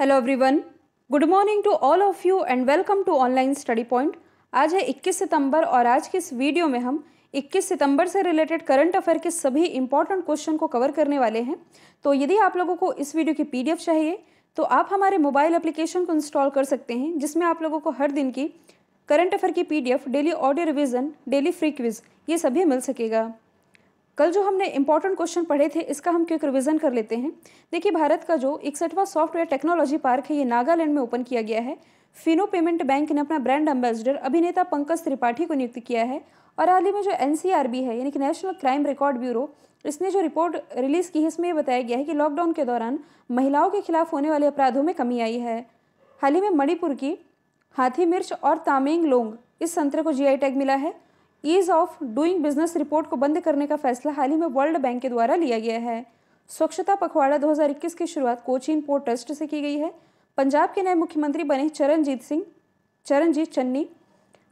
hello everyone good morning to all of you and welcome to online study point आज है 21 सितंबर और आज के इस वीडियो में हम 21 सितंबर से रिलेटेड करंट अफेयर के सभी इंपॉर्टेंट क्वेश्चन को कवर करने वाले हैं तो यदि आप लोगों को इस वीडियो की पीडीएफ चाहिए तो आप हमारे मोबाइल एप्लीकेशन को इंस्टॉल कर सकते हैं जिसमें आप लोगों को हर दिन की करंट अफेयर की पी daily audio revision daily free quiz ये सभी मिल सकेगा कल जो हमने इम्पोर्टेंट क्वेश्चन पढ़े थे इसका हम क्विक रिवीजन कर लेते हैं देखिए भारत का जो इकसठवा सॉफ्टवेयर टेक्नोलॉजी पार्क है ये नागालैंड में ओपन किया गया है फिनो पेमेंट बैंक ने अपना ब्रांड एम्बेसडर अभिनेता पंकज त्रिपाठी को नियुक्त किया है और हाल ही में जो एन है यानी कि नेशनल क्राइम रिकॉर्ड ब्यूरो इसने जो रिपोर्ट रिलीज़ की है इसमें बताया गया है कि लॉकडाउन के दौरान महिलाओं के खिलाफ होने वाले अपराधों में कमी आई है हाल ही में मणिपुर की हाथी मिर्च और तामेंग लोंग इस संतरे को जीआई टैग मिला है ease of doing business report को बंद करने का फैसला हाल ही में वर्ल्ड बैंक के द्वारा लिया गया है स्वच्छता पखवाड़ा 2021 की शुरुआत कोचिन पोर्ट ट्रस्ट से की गई है पंजाब के नए मुख्यमंत्री बने चरणजीत सिंह चरणजीत चन्नी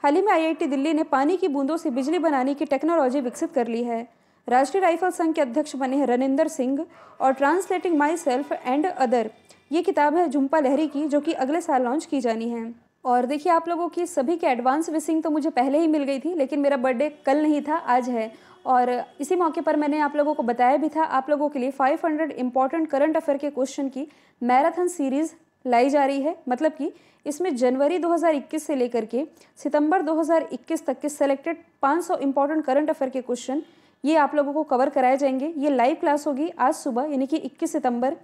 हाल ही में आईआईटी दिल्ली ने पानी की बूंदों से बिजली बनाने की टेक्नोलॉजी विकसित कर ली है राष्ट्रीय राइफल संघ के अध्यक्ष बने हैं रनिंदर सिंह और translating myself and other ये किताब है झुम्पा लहरी की जो कि अगले साल लॉन्च की जानी है और देखिए आप लोगों की सभी के एडवांस विशिंग तो मुझे पहले ही मिल गई थी लेकिन मेरा बर्थडे कल नहीं था आज है और इसी मौके पर मैंने आप लोगों को बताया भी था आप लोगों के लिए 500 हंड्रेड इंपॉर्टेंट करंट अफेयर के क्वेश्चन की मैराथन सीरीज़ लाई जा रही है मतलब कि इसमें जनवरी 2021 से लेकर के सितंबर 2021 तक के सेलेक्टेड 500 सौ इंपॉर्टेंट करंट अफेयर के क्वेश्चन ये आप लोगों को कवर कराए जाएंगे ये लाइव क्लास होगी आज सुबह यानी कि इक्कीस सितंबर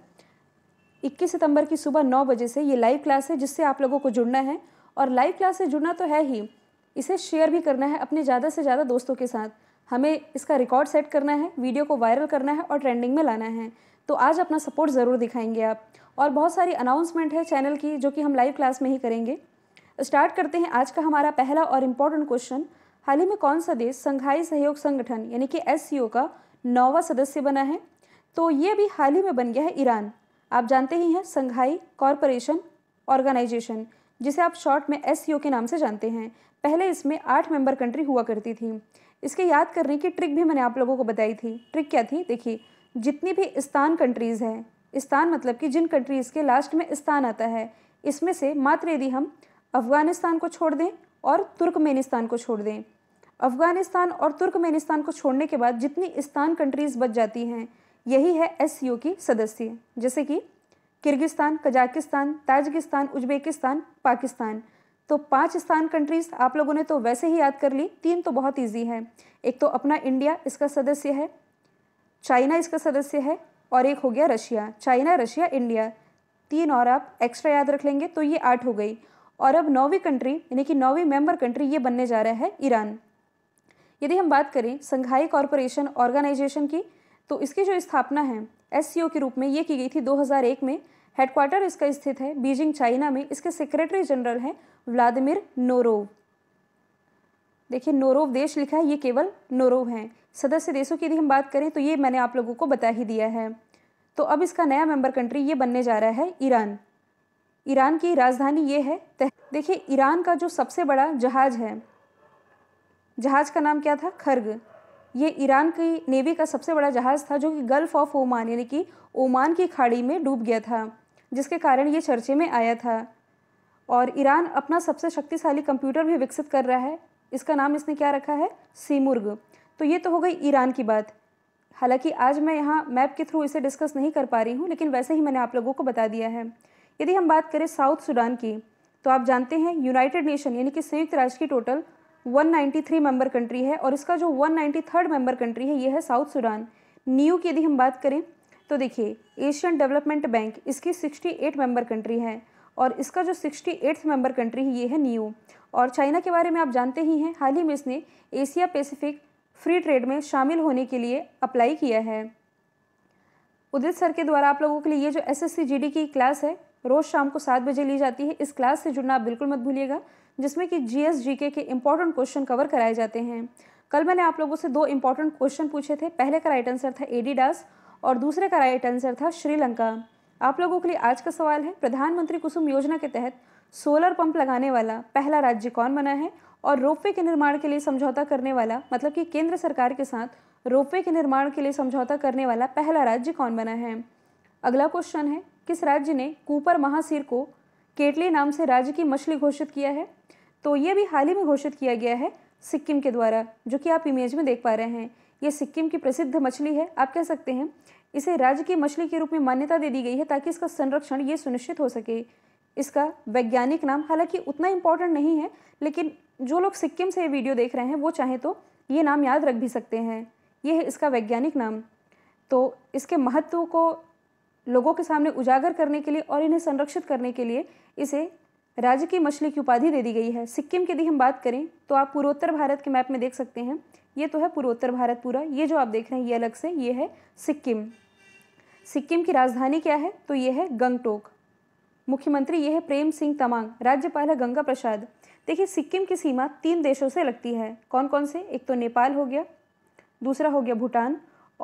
21 सितंबर की सुबह नौ बजे से ये लाइव क्लास है जिससे आप लोगों को जुड़ना है और लाइव क्लास से जुड़ना तो है ही इसे शेयर भी करना है अपने ज़्यादा से ज़्यादा दोस्तों के साथ हमें इसका रिकॉर्ड सेट करना है वीडियो को वायरल करना है और ट्रेंडिंग में लाना है तो आज अपना सपोर्ट ज़रूर दिखाएंगे आप और बहुत सारी अनाउंसमेंट है चैनल की जो कि हम लाइव क्लास में ही करेंगे स्टार्ट करते हैं आज का हमारा पहला और इम्पोर्टेंट क्वेश्चन हाल ही में कौन सा देश संघाई सहयोग संगठन यानी कि एस का नौवा सदस्य बना है तो ये भी हाल ही में बन गया है ईरान आप जानते ही हैं संघाई कॉरपोरेशन ऑर्गेनाइजेशन जिसे आप शॉर्ट में एस e के नाम से जानते हैं पहले इसमें आठ मेंबर कंट्री हुआ करती थी इसके याद करने की ट्रिक भी मैंने आप लोगों को बताई थी ट्रिक क्या थी देखिए जितनी भी स्थान कंट्रीज़ हैं स्थान मतलब कि जिन कंट्रीज़ के लास्ट में स्थान आता है इसमें से मात्र यदि हम अफ़गानिस्तान को छोड़ दें और तुर्कमेनिस्तान को छोड़ दें अफ़गानिस्तान और तुर्कमेनिस्तान को छोड़ने के बाद जितनी स्थान कंट्रीज़ बच जाती हैं यही है एस की सदस्य जैसे कि Kyrgyzstan Kazakhstan Tajikistan Uzbekistan Pakistan तो पांच स्थान कंट्रीज आप लोगों ने तो वैसे ही याद कर ली तीन तो बहुत इजी है एक तो अपना इंडिया इसका सदस्य है चाइना इसका सदस्य है और एक हो गया रशिया चाइना रशिया इंडिया तीन और आप एक्स्ट्रा याद रख लेंगे तो ये आठ हो गई और अब नौवीं कंट्री यानी कि नौवीं मेंबर कंट्री ये बनने जा रहा है ईरान यदि हम बात करें संघाई कॉरपोरेशन ऑर्गेनाइजेशन की तो इसकी जो स्थापना है एस के रूप में ये की गई थी 2001 में हेडक्वार्टर इसका स्थित है बीजिंग चाइना में इसके सेक्रेटरी जनरल हैं व्लादिमिर नोरोव देखिए नोरोव देश लिखा है ये केवल नोरोव हैं सदस्य देशों की यदि हम बात करें तो ये मैंने आप लोगों को बता ही दिया है तो अब इसका नया मेंबर कंट्री ये बनने जा रहा है ईरान ईरान की राजधानी ये है देखिए ईरान का जो सबसे बड़ा जहाज़ है जहाज़ का नाम क्या था खर्ग ये ईरान की नेवी का सबसे बड़ा जहाज़ था जो कि गल्फ ऑफ ओमान यानी कि ओमान की खाड़ी में डूब गया था जिसके कारण ये चर्चे में आया था और ईरान अपना सबसे शक्तिशाली कंप्यूटर भी विकसित कर रहा है इसका नाम इसने क्या रखा है सीमुर्ग तो ये तो हो गई ईरान की बात हालांकि आज मैं यहाँ मैप के थ्रू इसे डिस्कस नहीं कर पा रही हूँ लेकिन वैसे ही मैंने आप लोगों को बता दिया है यदि हम बात करें साउथ सूडान की तो आप जानते हैं यूनाइटेड नेशन यानी कि संयुक्त राष्ट्र की टोटल 193 मेंबर कंट्री है और इसका जो 193 मेंबर कंट्री है ये है साउथ सूडान न्यू की यदि हम बात करें तो देखिए एशियन डेवलपमेंट बैंक इसकी 68 मेंबर कंट्री है और इसका जो सिक्सटी एट्थ मेंबर कंट्री है ये है न्यू और चाइना के बारे में आप जानते ही हैं हाल ही में इसने एशिया पैसिफिक फ्री ट्रेड में शामिल होने के लिए अप्लाई किया है उदित सर के द्वारा आप लोगों के लिए ये जो एस एस की क्लास है रोज़ शाम को सात बजे ली जाती है इस क्लास से जुड़ना आप बिल्कुल मत भूलिएगा जिसमें कि जीएस जी के इंपॉर्टेंट क्वेश्चन कवर कराए जाते हैं कल मैंने आप लोगों से दो इंपॉर्टेंट क्वेश्चन पूछे थे पहले का राइट आंसर था एडीडास और दूसरे का राइट आंसर था श्रीलंका आप लोगों के लिए आज का सवाल है प्रधानमंत्री कुसुम योजना के तहत सोलर पंप लगाने वाला पहला राज्य कौन बना है और रोपवे के निर्माण के लिए समझौता करने वाला मतलब कि केंद्र सरकार के साथ रोपवे के निर्माण के लिए समझौता करने वाला पहला राज्य कौन बना है अगला क्वेश्चन है किस राज्य ने कूपर महासीर को केटली नाम से राज्य की मछली घोषित किया है तो ये भी हाल ही में घोषित किया गया है सिक्किम के द्वारा जो कि आप इमेज में देख पा रहे हैं ये सिक्किम की प्रसिद्ध मछली है आप कह सकते हैं इसे राज्य की मछली के रूप में मान्यता दे दी गई है ताकि इसका संरक्षण ये सुनिश्चित हो सके इसका वैज्ञानिक नाम हालांकि उतना इम्पोर्टेंट नहीं है लेकिन जो लोग सिक्किम से ये वीडियो देख रहे हैं वो चाहें तो ये नाम याद रख भी सकते हैं ये है इसका वैज्ञानिक नाम तो इसके महत्व को लोगों के सामने उजागर करने के लिए और इन्हें संरक्षित करने के लिए इसे राज्य की मछली की उपाधि दे दी गई है सिक्किम की यदि हम बात करें तो आप पूर्वोत्तर भारत के मैप में देख सकते हैं ये तो है पूर्वोत्तर भारत पूरा ये जो आप देख रहे हैं ये अलग से ये है सिक्किम सिक्किम की राजधानी क्या है तो ये है गंगटोक मुख्यमंत्री ये है प्रेम सिंह तमांग राज्यपाल है गंगा प्रसाद देखिए सिक्किम की सीमा तीन देशों से लगती है कौन कौन से एक तो नेपाल हो गया दूसरा हो गया भूटान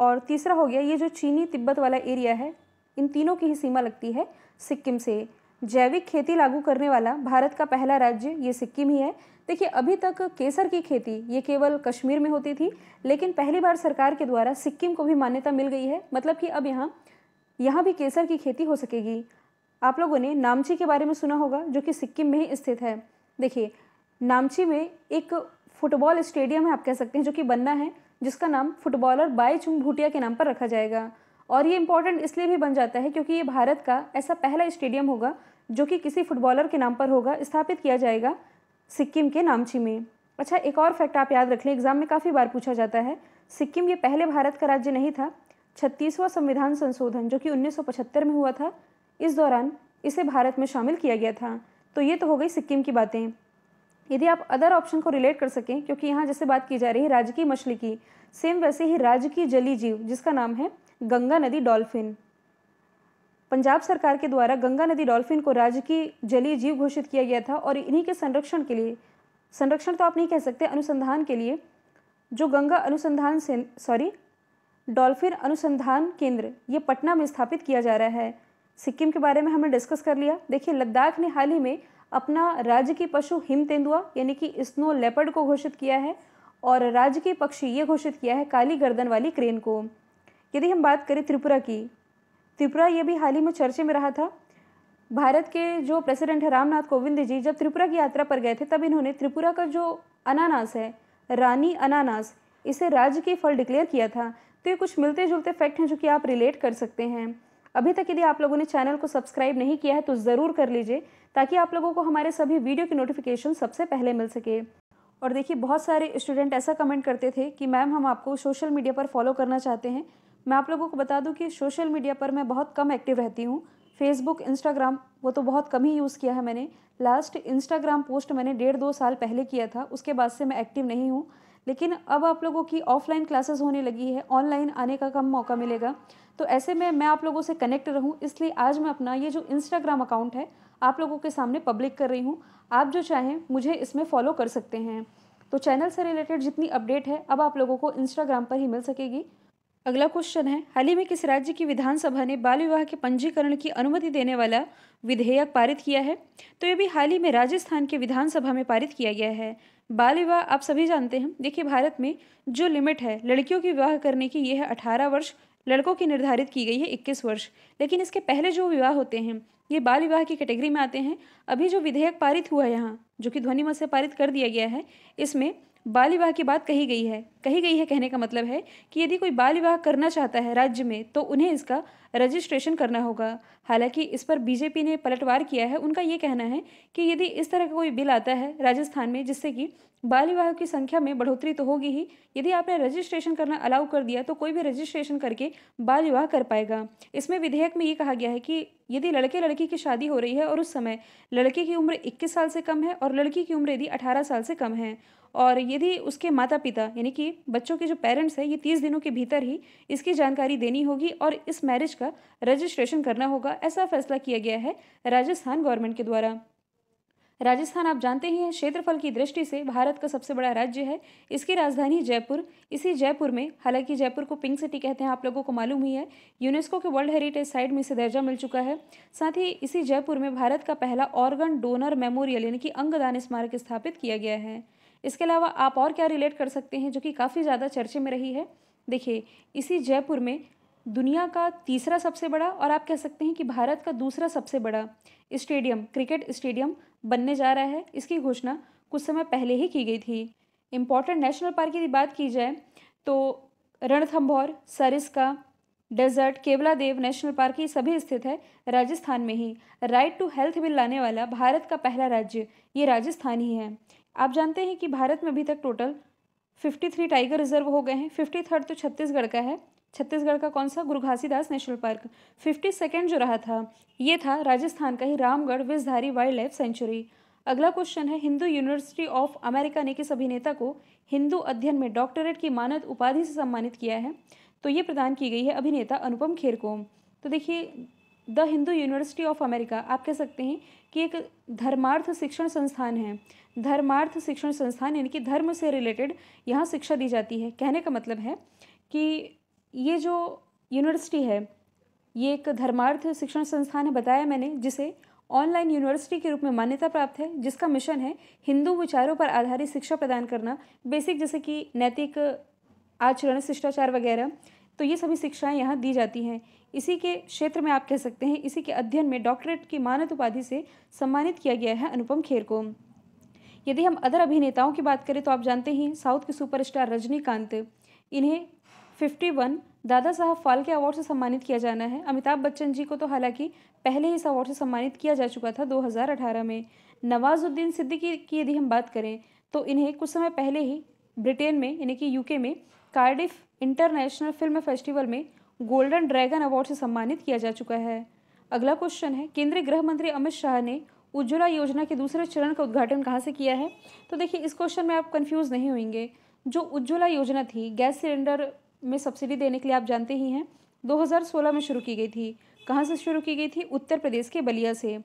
और तीसरा हो गया ये जो चीनी तिब्बत वाला एरिया है इन तीनों की ही सीमा लगती है सिक्किम से जैविक खेती लागू करने वाला भारत का पहला राज्य ये सिक्किम ही है देखिए अभी तक केसर की खेती ये केवल कश्मीर में होती थी लेकिन पहली बार सरकार के द्वारा सिक्किम को भी मान्यता मिल गई है मतलब कि अब यहाँ यहाँ भी केसर की खेती हो सकेगी आप लोगों ने नामची के बारे में सुना होगा जो कि सिक्किम में ही स्थित है देखिए नामची में एक फुटबॉल स्टेडियम है आप कह सकते हैं जो कि बनना है जिसका नाम फुटबॉलर बाई चुंग भूटिया के नाम पर रखा जाएगा और ये इम्पोर्टेंट इसलिए भी बन जाता है क्योंकि ये भारत का ऐसा पहला स्टेडियम होगा जो कि किसी फुटबॉलर के नाम पर होगा स्थापित किया जाएगा सिक्किम के नामची में अच्छा एक और फैक्ट आप याद रख लें एग्जाम में काफ़ी बार पूछा जाता है सिक्किम ये पहले भारत का राज्य नहीं था छत्तीसवां संविधान संशोधन जो कि उन्नीस में हुआ था इस दौरान इसे भारत में शामिल किया गया था तो ये तो हो गई सिक्किम की बातें यदि आप अदर ऑप्शन को रिलेट कर सकें क्योंकि यहाँ जैसे बात की जा रही है राजकीय मछली की सेम वैसे ही राजकीय जली जीव जिसका नाम है गंगा नदी डॉल्फिन पंजाब सरकार के द्वारा गंगा नदी डॉल्फिन को राज्य की जलीय जीव घोषित किया गया था और इन्हीं के संरक्षण के लिए संरक्षण तो आप नहीं कह सकते अनुसंधान के लिए जो गंगा अनुसंधान से सॉरी डॉल्फिन अनुसंधान केंद्र ये पटना में स्थापित किया जा रहा है सिक्किम के बारे में हमने डिस्कस कर लिया देखिए लद्दाख ने हाल ही में अपना राज्य की पशु हिम तेंदुआ यानी कि स्नो लेपर्ड को घोषित किया है और राज्य की पक्षी ये घोषित किया है काली गर्दन वाली क्रेन को यदि हम बात करें त्रिपुरा की त्रिपुरा ये भी हाल ही में चर्चे में रहा था भारत के जो प्रेसिडेंट है रामनाथ कोविंद जी जब त्रिपुरा की यात्रा पर गए थे तब इन्होंने त्रिपुरा का जो अनानास है रानी अनानास इसे राज्य के फल डिक्लेयर किया था तो ये कुछ मिलते जुलते फैक्ट हैं जो कि आप रिलेट कर सकते हैं अभी तक यदि आप लोगों ने चैनल को सब्सक्राइब नहीं किया है तो ज़रूर कर लीजिए ताकि आप लोगों को हमारे सभी वीडियो की नोटिफिकेशन सबसे पहले मिल सके और देखिए बहुत सारे स्टूडेंट ऐसा कमेंट करते थे कि मैम हम आपको सोशल मीडिया पर फॉलो करना चाहते हैं मैं आप लोगों को बता दूं कि सोशल मीडिया पर मैं बहुत कम एक्टिव रहती हूँ फेसबुक इंस्टाग्राम वो तो बहुत कम ही यूज़ किया है मैंने लास्ट इंस्टाग्राम पोस्ट मैंने डेढ़ दो साल पहले किया था उसके बाद से मैं एक्टिव नहीं हूँ लेकिन अब आप लोगों की ऑफलाइन क्लासेस होने लगी है ऑनलाइन आने का कम मौका मिलेगा तो ऐसे में मैं आप लोगों से कनेक्ट रहूँ इसलिए आज मैं अपना ये जो इंस्टाग्राम अकाउंट है आप लोगों के सामने पब्लिक कर रही हूँ आप जो चाहें मुझे इसमें फॉलो कर सकते हैं तो चैनल से रिलेटेड जितनी अपडेट है अब आप लोगों को इंस्टाग्राम पर ही मिल सकेगी अगला क्वेश्चन है हाल ही में किस राज्य की विधानसभा ने बाल विवाह के पंजीकरण की अनुमति देने वाला विधेयक पारित किया है तो ये भी हाल ही में राजस्थान के विधानसभा में पारित किया गया है बाल विवाह आप सभी जानते हैं देखिए भारत में जो लिमिट है लड़कियों की विवाह करने की ये है अठारह वर्ष लड़कों की निर्धारित की गई है इक्कीस वर्ष लेकिन इसके पहले जो विवाह होते हैं ये बाल विवाह की कैटेगरी में आते हैं अभी जो विधेयक पारित हुआ है यहाँ जो कि ध्वनिमत से पारित कर दिया गया है इसमें बाल विवाह की बात कही गई है कही गई है कहने का मतलब है कि यदि कोई बाल विवाह करना चाहता है राज्य में तो उन्हें इसका रजिस्ट्रेशन करना होगा हालांकि इस पर बीजेपी ने पलटवार किया है उनका ये कहना है कि यदि इस तरह का कोई बिल आता है राजस्थान में जिससे कि बाल विवाह की संख्या में बढ़ोतरी तो होगी ही यदि आपने रजिस्ट्रेशन करना अलाउ कर दिया तो कोई भी रजिस्ट्रेशन करके बाल विवाह कर पाएगा इसमें विधेयक में ये कहा गया है कि यदि लड़के लड़की की शादी हो रही है और उस समय लड़के की उम्र 21 साल से कम है और लड़की की उम्र यदि 18 साल से कम है और यदि उसके माता पिता यानी कि बच्चों के जो पेरेंट्स हैं ये तीस दिनों के भीतर ही इसकी जानकारी देनी होगी और इस मैरिज का रजिस्ट्रेशन करना होगा ऐसा फैसला किया गया है राजस्थान गवर्नमेंट के द्वारा राजस्थान आप जानते ही हैं क्षेत्रफल की दृष्टि से भारत का सबसे बड़ा राज्य है इसकी राजधानी जयपुर इसी जयपुर में हालांकि जयपुर को पिंक सिटी कहते हैं आप लोगों को मालूम ही है यूनेस्को के वर्ल्ड हेरिटेज साइट में इसे दर्जा मिल चुका है साथ ही इसी जयपुर में भारत का पहला ऑर्गन डोनर मेमोरियल यानी कि अंगदान स्मारक स्थापित किया गया है इसके अलावा आप और क्या रिलेट कर सकते हैं जो कि काफ़ी ज़्यादा चर्चे में रही है देखिए इसी जयपुर में दुनिया का तीसरा सबसे बड़ा और आप कह सकते हैं कि भारत का दूसरा सबसे बड़ा स्टेडियम क्रिकेट स्टेडियम बनने जा रहा है इसकी घोषणा कुछ समय पहले ही की गई थी इम्पॉर्टेंट नेशनल पार्क की बात की जाए तो Ranthambore Sariska desert Keoladeo national park ये सभी स्थित है राजस्थान में ही राइट टू हेल्थ बिल लाने वाला भारत का पहला राज्य ये राजस्थान ही है आप जानते हैं कि भारत में अभी तक total fifty three tiger reserve हो गए हैं फिफ्टी थर्ड तो छत्तीसगढ़ का है छत्तीसगढ़ का कौन सा Guru Ghasidas national park fifty second जो रहा था ये था राजस्थान का ही Ramgarh Vishdhari wildlife sanctuary अगला क्वेश्चन है हिंदू यूनिवर्सिटी ऑफ अमेरिका ने किस अभिनेता को हिंदू अध्ययन में डॉक्टरेट की मानद उपाधि से सम्मानित किया है तो ये प्रदान की गई है अभिनेता अनुपम खेर को तो देखिए the Hindu university of America आप कह सकते हैं कि एक धर्मार्थ शिक्षण संस्थान है धर्मार्थ शिक्षण संस्थान यानी कि धर्म से रिलेटेड यहाँ शिक्षा दी जाती है कहने का मतलब है कि ये जो यूनिवर्सिटी है ये एक धर्मार्थ शिक्षण संस्थान है बताया मैंने जिसे ऑनलाइन यूनिवर्सिटी के रूप में मान्यता प्राप्त है जिसका मिशन है हिंदू विचारों पर आधारित शिक्षा प्रदान करना बेसिक जैसे कि नैतिक आचरण शिष्टाचार वगैरह तो ये सभी शिक्षाएं यहाँ दी जाती हैं इसी के क्षेत्र में आप कह सकते हैं इसी के अध्ययन में डॉक्टरेट की मानद उपाधि से सम्मानित किया गया है अनुपम खेर को यदि हम अदर अभिनेताओं की बात करें तो आप जानते ही साउथ के सुपरस्टार रजनीकांत इन्हें फिफ्टी वन दादा साहब फाल्के अवार्ड से सम्मानित किया जाना है अमिताभ बच्चन जी को तो हालांकि पहले ही इस अवार्ड से सम्मानित किया जा चुका था 2018 में नवाजुद्दीन सिद्दीकी की यदि हम बात करें तो इन्हें कुछ समय पहले ही ब्रिटेन में यानी कि यूके में कार्डिफ इंटरनेशनल फिल्म फेस्टिवल में गोल्डन ड्रैगन अवार्ड से सम्मानित किया जा चुका है अगला क्वेश्चन है केंद्रीय गृह मंत्री अमित शाह ने उज्ज्वला योजना के दूसरे चरण का उद्घाटन कहाँ से किया है तो देखिए इस क्वेश्चन में आप कन्फ्यूज़ नहीं होंगे जो उज्ज्वला योजना थी गैस सिलेंडर में सब्सिडी देने के लिए आप जानते ही हैं 2016 में शुरू की गई थी कहाँ से शुरू की गई थी उत्तर प्रदेश के बलिया से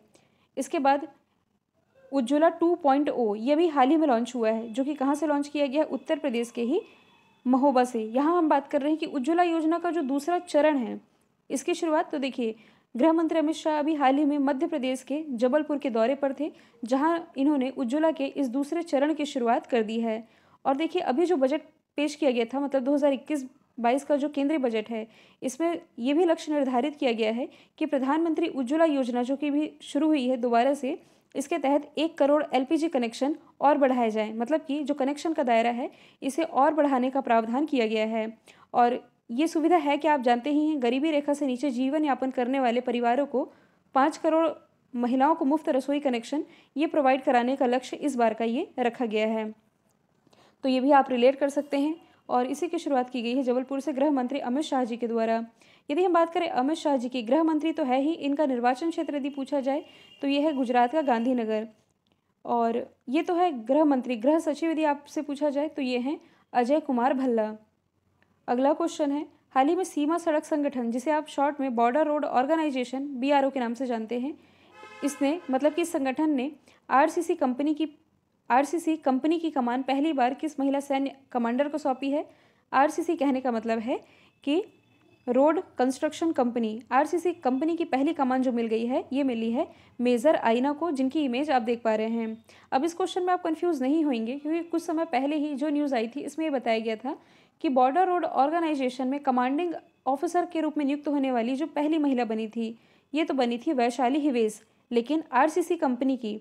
इसके बाद उज्ज्वला 2.0 यह भी हाल ही में लॉन्च हुआ है जो कि कहाँ से लॉन्च किया गया है उत्तर प्रदेश के ही महोबा से यहाँ हम बात कर रहे हैं कि उज्ज्वला योजना का जो दूसरा चरण है इसकी शुरुआत तो देखिए गृह मंत्री अमित शाह अभी हाल ही में मध्य प्रदेश के जबलपुर के दौरे पर थे जहाँ इन्होंने उज्ज्वला के इस दूसरे चरण की शुरुआत कर दी है और देखिए अभी जो बजट पेश किया गया था मतलब 2021 बाईस का जो केंद्रीय बजट है इसमें ये भी लक्ष्य निर्धारित किया गया है कि प्रधानमंत्री उज्ज्वला योजना जो कि भी शुरू हुई है दोबारा से इसके तहत एक करोड़ एलपीजी कनेक्शन और बढ़ाए जाएं मतलब कि जो कनेक्शन का दायरा है इसे और बढ़ाने का प्रावधान किया गया है और ये सुविधा है कि आप जानते ही हैं गरीबी रेखा से नीचे जीवन यापन करने वाले परिवारों को पाँच करोड़ महिलाओं को मुफ्त रसोई कनेक्शन ये प्रोवाइड कराने का लक्ष्य इस बार का ये रखा गया है तो ये भी आप रिलेट कर सकते हैं और इसी की शुरुआत की गई है जबलपुर से गृह मंत्री अमित शाह जी के द्वारा यदि हम बात करें अमित शाह जी की गृह मंत्री तो है ही इनका निर्वाचन क्षेत्र यदि पूछा जाए तो ये है गुजरात का गांधीनगर और ये तो है गृह मंत्री गृह सचिव यदि आपसे पूछा जाए तो ये हैं अजय कुमार भल्ला अगला क्वेश्चन है हाल ही में सीमा सड़क संगठन जिसे आप शॉर्ट में बॉर्डर रोड ऑर्गेनाइजेशन बी के नाम से जानते हैं इसने मतलब कि इस संगठन ने आर कंपनी की आरसीसी कंपनी की कमान पहली बार किस महिला सैन्य कमांडर को सौंपी है आरसीसी कहने का मतलब है कि road construction company RCC company की पहली कमान जो मिल गई है ये मिली है मेजर आइना को जिनकी इमेज आप देख पा रहे हैं अब इस क्वेश्चन में आप कंफ्यूज नहीं होंगे क्योंकि कुछ समय पहले ही जो न्यूज़ आई थी इसमें ये बताया गया था कि बॉर्डर रोड ऑर्गेनाइजेशन में कमांडिंग ऑफिसर के रूप में नियुक्त होने वाली जो पहली महिला बनी थी ये तो बनी थी वैशाली हिवेज लेकिन आरसीसी कंपनी की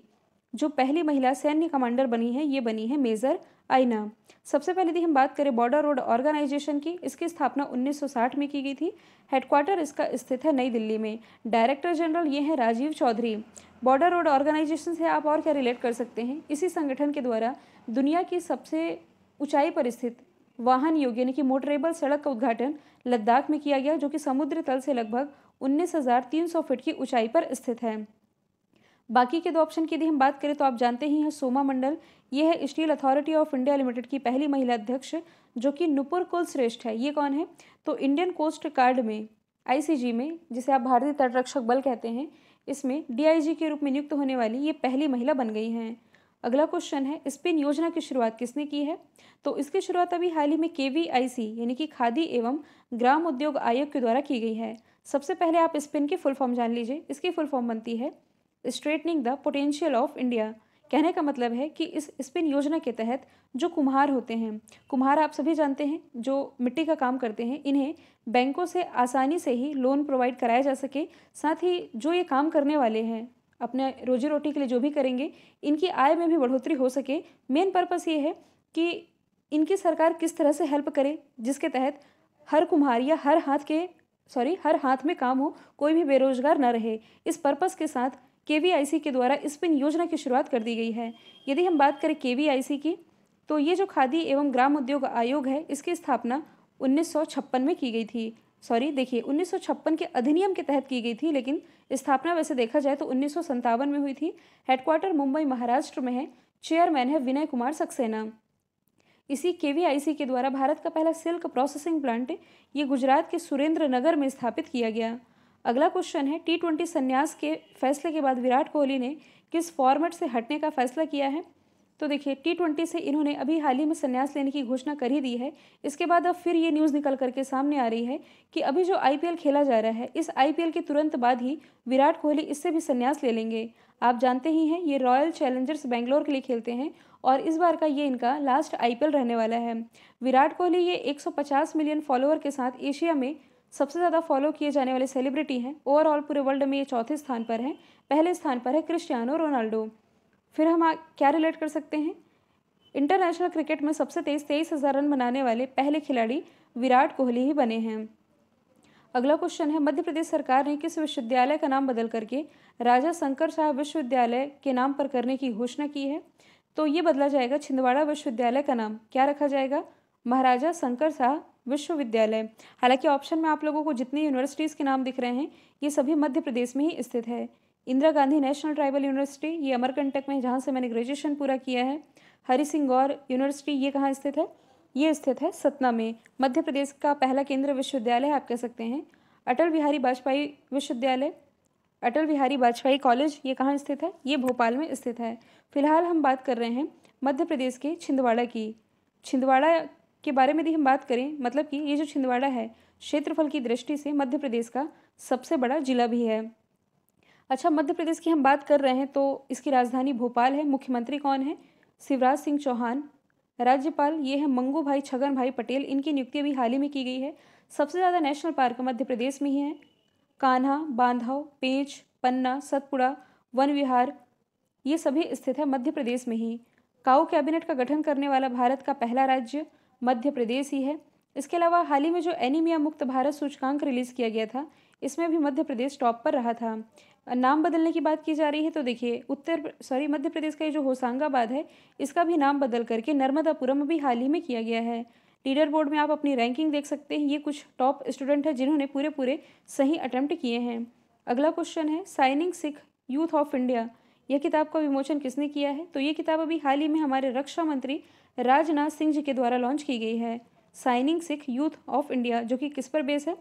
जो पहली महिला सैन्य कमांडर बनी है ये बनी है मेजर आइना सबसे पहले यदि हम बात करें बॉर्डर रोड ऑर्गेनाइजेशन की इसकी स्थापना 1960 में की गई थी हेडक्वार्टर इसका स्थित है नई दिल्ली में डायरेक्टर जनरल ये हैं Rajiv Chaudhary border road organisation से आप और क्या रिलेट कर सकते हैं इसी संगठन के द्वारा दुनिया की सबसे ऊंचाई पर स्थित वाहन योग यानी कि मोटरेबल सड़क का उद्घाटन लद्दाख में किया गया जो कि समुद्र तल से लगभग उन्नीस फीट की ऊंचाई पर स्थित है बाकी के दो ऑप्शन की यदि हम बात करें तो आप जानते ही हैं सोमा मंडल ये है steel authority of India limited की पहली महिला अध्यक्ष जो कि नुपुर कुल श्रेष्ठ है ये कौन है तो इंडियन कोस्ट गार्ड में आईसीजी में जिसे आप भारतीय तटरक्षक बल कहते हैं इसमें डीआईजी के रूप में नियुक्त होने वाली ये पहली महिला बन गई हैं अगला क्वेश्चन है स्पिन योजना की शुरुआत किसने की है तो इसकी शुरुआत अभी हाल ही में के यानी कि खादी एवं ग्राम उद्योग आयोग के द्वारा की गई है सबसे पहले आप स्पिन की फुल फॉर्म जान लीजिए इसकी फुल फॉर्म बनती है strengthening the potential of India कहने का मतलब है कि इस स्पिन योजना के तहत जो कुम्हार होते हैं कुम्हार आप सभी जानते हैं जो मिट्टी का काम करते हैं इन्हें बैंकों से आसानी से ही लोन प्रोवाइड कराया जा सके साथ ही जो ये काम करने वाले हैं अपने रोजी रोटी के लिए जो भी करेंगे इनकी आय में भी बढ़ोतरी हो सके मेन पर्पस ये है कि इनकी सरकार किस तरह से हेल्प करे जिसके तहत हर कुम्हार या हर हाथ के सॉरी हर हाथ में काम हो कोई भी बेरोजगार ना रहे इस पर्पस के साथ के के द्वारा स्पिन योजना की शुरुआत कर दी गई है यदि हम बात करें के की तो ये जो खादी एवं ग्राम उद्योग आयोग है इसकी स्थापना उन्नीस में की गई थी सॉरी देखिए उन्नीस के अधिनियम के तहत की गई थी लेकिन स्थापना वैसे देखा जाए तो उन्नीस में हुई थी हेडक्वार्टर मुंबई महाराष्ट्र में है चेयरमैन है विनय कुमार सक्सेना इसी के के द्वारा भारत का पहला सिल्क प्रोसेसिंग प्लांट ये गुजरात के सुरेंद्र नगर में स्थापित किया गया अगला क्वेश्चन है टी ट्वेंटी संन्यास के फैसले के बाद विराट कोहली ने किस फॉर्मेट से हटने का फैसला किया है तो देखिए टी ट्वेंटी से इन्होंने अभी हाल ही में संन्यास लेने की घोषणा कर ही दी है इसके बाद अब फिर ये न्यूज़ निकल करके सामने आ रही है कि अभी जो एल खेला जा रहा है इस एल के तुरंत बाद ही विराट कोहली इससे भी संन्यास ले लेंगे आप जानते ही हैं ये रॉयल चैलेंजर्स बेंगलोर के लिए खेलते हैं और इस बार का ये इनका लास्ट आईपीएल रहने वाला है विराट कोहली ये 150 मिलियन फॉलोअर के साथ एशिया में सबसे ज़्यादा फॉलो किए जाने वाले सेलिब्रिटी हैं ओवरऑल पूरे वर्ल्ड में ये चौथे स्थान पर हैं पहले स्थान पर है क्रिस्टियानो रोनाल्डो फिर हम क्या रिलेट कर सकते हैं इंटरनेशनल क्रिकेट में सबसे तेज तेईस हज़ार रन बनाने वाले पहले खिलाड़ी विराट कोहली ही बने हैं अगला क्वेश्चन है मध्य प्रदेश सरकार ने किस विश्वविद्यालय का नाम बदल करके राजा शंकर शाह विश्वविद्यालय के नाम पर करने की घोषणा की है तो ये बदला जाएगा छिंदवाड़ा विश्वविद्यालय का नाम क्या रखा जाएगा महाराजा शंकर शाह विश्वविद्यालय हालांकि ऑप्शन में आप लोगों को जितनी यूनिवर्सिटीज़ के नाम दिख रहे हैं ये सभी मध्य प्रदेश में ही स्थित है Indira Gandhi national tribal university ये अमरकंटक में जहाँ से मैंने ग्रेजुएशन पूरा किया है हरि सिंह गौर यूनिवर्सिटी ये कहाँ स्थित है ये स्थित है सतना में मध्य प्रदेश का पहला केंद्रीय विश्वविद्यालय आप कह सकते हैं अटल बिहारी वाजपेयी विश्वविद्यालय अटल बिहारी वाजपेयी कॉलेज ये कहाँ स्थित है ये भोपाल में स्थित है फिलहाल हम बात कर रहे हैं मध्य प्रदेश के छिंदवाड़ा की छिंदवाड़ा के बारे में यदि हम बात करें मतलब कि ये जो छिंदवाड़ा है क्षेत्रफल की दृष्टि से मध्य प्रदेश का सबसे बड़ा जिला भी है अच्छा मध्य प्रदेश की हम बात कर रहे हैं तो इसकी राजधानी भोपाल है मुख्यमंत्री कौन है शिवराज सिंह चौहान राज्यपाल ये है मंगू भाई छगन भाई पटेल इनकी नियुक्ति अभी हाल ही में की गई है सबसे ज़्यादा नेशनल पार्क मध्य प्रदेश में ही है कान्हा बांधव पेंच पन्ना सतपुड़ा वन विहार ये सभी स्थित है मध्य प्रदेश में ही काऊ कैबिनेट का गठन करने वाला भारत का पहला राज्य मध्य प्रदेश ही है इसके अलावा हाल ही में जो एनीमिया मुक्त भारत सूचकांक रिलीज़ किया गया था इसमें भी मध्य प्रदेश टॉप पर रहा था नाम बदलने की बात की जा रही है तो देखिए उत्तर सॉरी मध्य प्रदेश का ये जो होशंगाबाद है इसका भी नाम बदल करके नर्मदापुरम भी हाल ही में किया गया है लीडर बोर्ड में आप अपनी रैंकिंग देख सकते हैं ये कुछ टॉप स्टूडेंट हैं जिन्होंने पूरे पूरे सही अटैम्प्ट किए हैं अगला क्वेश्चन है shining Sikh youth of India यह किताब का विमोचन किसने किया है तो ये किताब अभी हाल ही में हमारे रक्षा मंत्री राजनाथ सिंह जी के द्वारा लॉन्च की गई है shining Sikh youth of India जो कि किस पर बेस है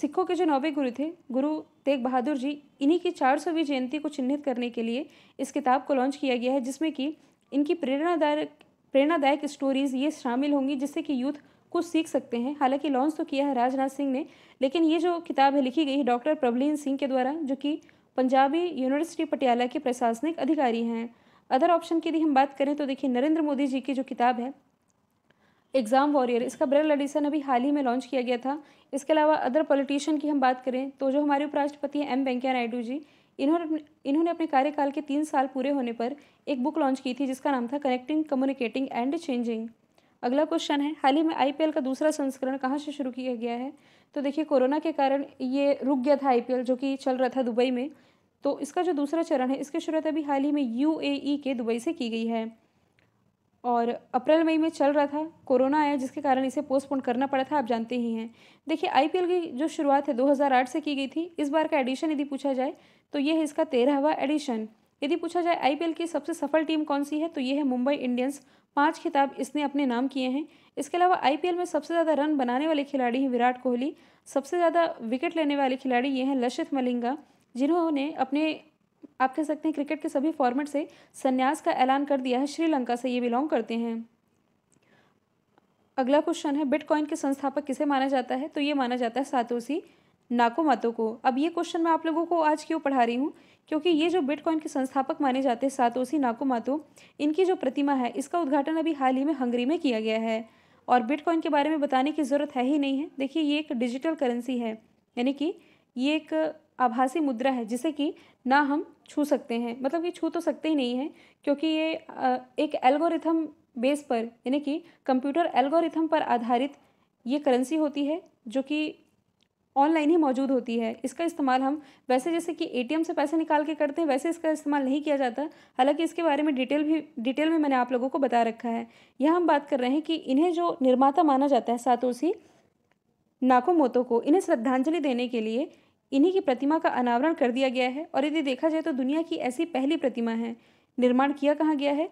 सिखों के जो नौवे गुरु थे गुरु तेग बहादुर जी इन्हीं की चार सौवीं जयंती को चिन्हित करने के लिए इस किताब को लॉन्च किया गया है जिसमें कि इनकी प्रेरणादायक प्रेरणादायक स्टोरीज ये शामिल होंगी जिससे कि यूथ कुछ सीख सकते हैं हालांकि लॉन्च तो किया है राजनाथ सिंह ने लेकिन ये जो किताब है लिखी गई है डॉक्टर प्रवलीन सिंह के द्वारा जो कि पंजाबी यूनिवर्सिटी पटियाला के प्रशासनिक अधिकारी हैं अदर ऑप्शन की यदि हम बात करें तो देखिए नरेंद्र मोदी जी की जो किताब है एग्ज़ाम वॉरियर इसका ब्रेल एडिशन अभी हाल ही में लॉन्च किया गया था इसके अलावा अदर पॉलिटिशियन की हम बात करें तो जो हमारे उपराष्ट्रपति हैं एम वेंकैया नायडू जी इन्होंने इन्होंने अपने कार्यकाल के तीन साल पूरे होने पर एक बुक लॉन्च की थी जिसका नाम था कनेक्टिंग कम्युनिकेटिंग एंड चेंजिंग अगला क्वेश्चन है हाल ही में आई का दूसरा संस्करण कहाँ से शुरू किया गया है तो देखिए कोरोना के कारण ये रुक गया था आई जो कि चल रहा था दुबई में तो इसका जो दूसरा चरण है इसकी शुरुआत अभी हाल ही में यू e के दुबई से की गई है और अप्रैल मई में चल रहा था कोरोना आया जिसके कारण इसे पोस्टपोन करना पड़ा था आप जानते ही हैं देखिए आईपीएल की जो शुरुआत है 2008 से की गई थी इस बार का एडिशन यदि पूछा जाए तो यह है इसका तेरहवा एडिशन यदि पूछा जाए आईपीएल की सबसे सफल टीम कौन सी है तो ये है मुंबई इंडियंस पाँच खिताब इसने अपने नाम किए हैं इसके अलावा आई में सबसे ज़्यादा रन बनाने वाले खिलाड़ी हैं विराट कोहली सबसे ज़्यादा विकेट लेने वाले खिलाड़ी ये हैं लशित मलिंगा जिन्होंने अपने आप कह सकते हैं क्रिकेट के सभी फॉर्मेट से संन्यास का ऐलान कर दिया है श्रीलंका से ये बिलोंग करते हैं अगला क्वेश्चन है बिटकॉइन के संस्थापक किसे माना जाता है तो ये माना जाता है सातोसी नाको मातो को अब ये क्वेश्चन मैं आप लोगों को आज क्यों पढ़ा रही हूँ क्योंकि ये जो बिटकॉइन के संस्थापक माने जाते हैं सातोसी नाको मातो इनकी जो प्रतिमा है इसका उद्घाटन अभी हाल ही में हंगरी में किया गया है और बिटकॉइन के बारे में बताने की ज़रूरत है ही नहीं है देखिए ये एक डिजिटल करेंसी है यानी कि ये एक आभासी मुद्रा है जिसे कि ना हम छू सकते हैं मतलब कि छू तो सकते ही नहीं है क्योंकि ये एक एल्गोरिथम बेस पर यानी कि कंप्यूटर एल्गोरिथम पर आधारित ये करेंसी होती है जो कि ऑनलाइन ही मौजूद होती है इसका इस्तेमाल हम वैसे जैसे कि एटीएम से पैसे निकाल के करते हैं वैसे इसका इस्तेमाल नहीं किया जाता हालांकि इसके बारे में डिटेल भी डिटेल में मैंने आप लोगों को बता रखा है यह हम बात कर रहे हैं कि इन्हें जो निर्माता माना जाता है सातोसी नाकोमोतो को इन्हें श्रद्धांजलि देने के लिए इन्हीं की प्रतिमा का अनावरण कर दिया गया है और यदि देखा जाए तो दुनिया की ऐसी पहली प्रतिमा है निर्माण किया कहाँ गया है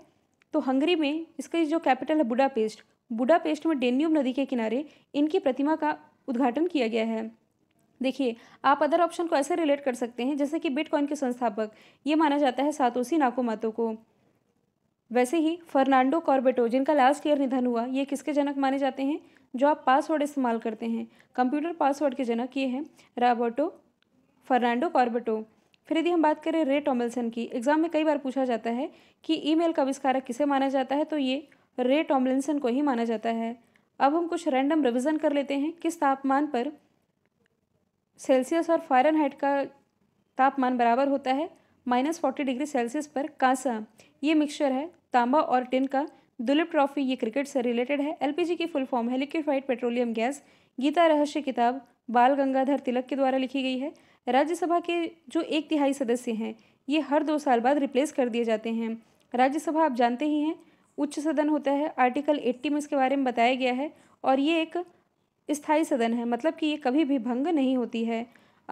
तो हंगरी में इसकी जो कैपिटल है बुडापेस्ट बुडापेस्ट में डेन्यूब नदी के किनारे इनकी प्रतिमा का उद्घाटन किया गया है देखिए आप अदर ऑप्शन को ऐसे रिलेट कर सकते हैं जैसे कि बिटकॉइन के संस्थापक ये माना जाता है सातोसी नाकोमातो को वैसे ही फर्नांडो कॉर्बेटो जिनका लास्ट ईयर निधन हुआ ये किसके जनक माने जाते हैं जो आप पासवर्ड इस्तेमाल करते हैं कंप्यूटर पासवर्ड के जनक ये हैं राबर्टो फर्नांडो कॉर्बेटो फिर यदि हम बात करें रे टॉमलिसन की एग्जाम में कई बार पूछा जाता है कि ईमेल का आविष्कारक किसे माना जाता है तो ये रे टॉमलिसन को ही माना जाता है अब हम कुछ रैंडम रिविजन कर लेते हैं किस तापमान पर सेल्सियस और फारेनहाइट का तापमान बराबर होता है माइनस फोर्टी डिग्री सेल्सियस पर कांसा ये मिक्सचर है तांबा और टिन का दुलिप ट्रॉफी ये क्रिकेट से रिलेटेड है एलपीजी की फुल फॉर्म है liquefied petroleum gas Gita Rahasya किताब बाल गंगाधर तिलक के द्वारा लिखी गई है राज्यसभा के जो एक तिहाई सदस्य हैं ये हर दो साल बाद रिप्लेस कर दिए जाते हैं राज्यसभा आप जानते ही हैं उच्च सदन होता है आर्टिकल 80 में इसके बारे में बताया गया है और ये एक स्थायी सदन है मतलब कि ये कभी भी भंग नहीं होती है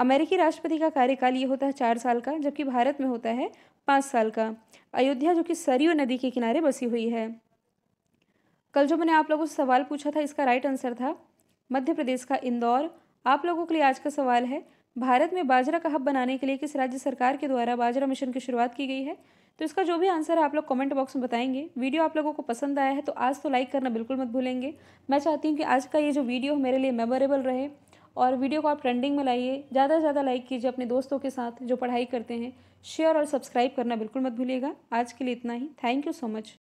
अमेरिकी राष्ट्रपति का कार्यकाल ये होता है चार साल का जबकि भारत में होता है पाँच साल का अयोध्या जो कि सरयू नदी के किनारे बसी हुई है कल जो मैंने आप लोगों से सवाल पूछा था इसका राइट आंसर था मध्य प्रदेश का इंदौर आप लोगों के लिए आज का सवाल है भारत में बाजरा का हब बनाने के लिए किस राज्य सरकार के द्वारा बाजरा मिशन की शुरुआत की गई है तो इसका जो भी आंसर है आप लोग कमेंट बॉक्स में बताएंगे वीडियो आप लोगों को पसंद आया है तो आज तो लाइक करना बिल्कुल मत भूलेंगे मैं चाहती हूँ कि आज का ये जो वीडियो मेरे लिए मेमोरेबल रहे और वीडियो को आप ट्रेंडिंग में लाइए ज़्यादा से ज़्यादा लाइक कीजिए अपने दोस्तों के साथ जो पढ़ाई करते हैं शेयर और सब्सक्राइब करना बिल्कुल मत भूलिएगा आज के लिए इतना ही थैंक यू सो मच